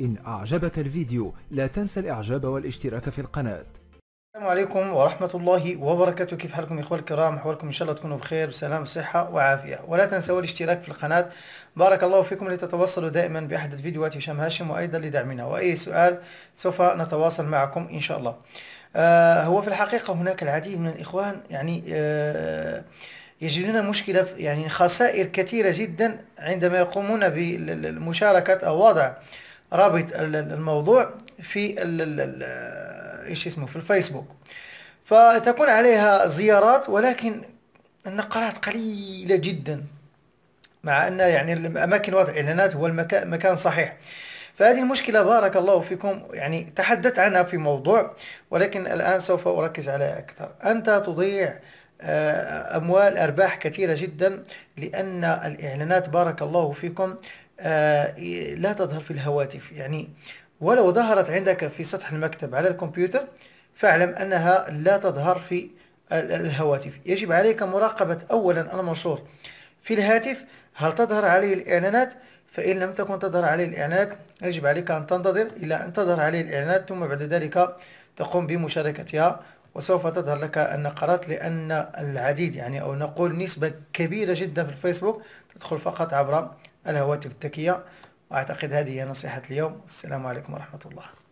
إن أعجبك الفيديو لا تنسى الإعجاب والاشتراك في القناة السلام عليكم ورحمة الله وبركاته كيف حالكم إخوة الكرام أحوالكم إن شاء الله تكونوا بخير وسلام وصحة وعافية ولا تنسوا الاشتراك في القناة بارك الله فيكم لتتوصلوا دائما بأحدث فيديوهات هشام هاشم وأيضا لدعمنا وأي سؤال سوف نتواصل معكم إن شاء الله آه هو في الحقيقة هناك العديد من الإخوان يعني آه يجدون مشكلة يعني خسائر كثيرة جدا عندما يقومون بمشاركة أو وضع رابط الموضوع في ايش اسمه في الفيسبوك فتكون عليها زيارات ولكن النقرات قليلة جدا مع أن يعني الأماكن وضع إعلانات هو المكان مكان صحيح فهذه المشكلة بارك الله فيكم يعني تحدثت عنها في موضوع ولكن الآن سوف أركز عليها أكثر أنت تضيع آه، أموال أرباح كثيرة جدا لأن الإعلانات بارك الله فيكم آه، لا تظهر في الهواتف يعني ولو ظهرت عندك في سطح المكتب على الكمبيوتر فاعلم أنها لا تظهر في الهواتف يجب عليك مراقبة أولا المنشور في الهاتف هل تظهر عليه الإعلانات فإن لم تكن تظهر عليه الإعلانات يجب عليك أن تنتظر إلى أن تظهر عليه الإعلانات ثم بعد ذلك تقوم بمشاركتها وسوف تظهر لك النقرات لأن العديد يعني أو نقول نسبة كبيرة جدا في الفيسبوك تدخل فقط عبر الهواتف الذكية وأعتقد هذه هي نصيحة اليوم والسلام عليكم ورحمة الله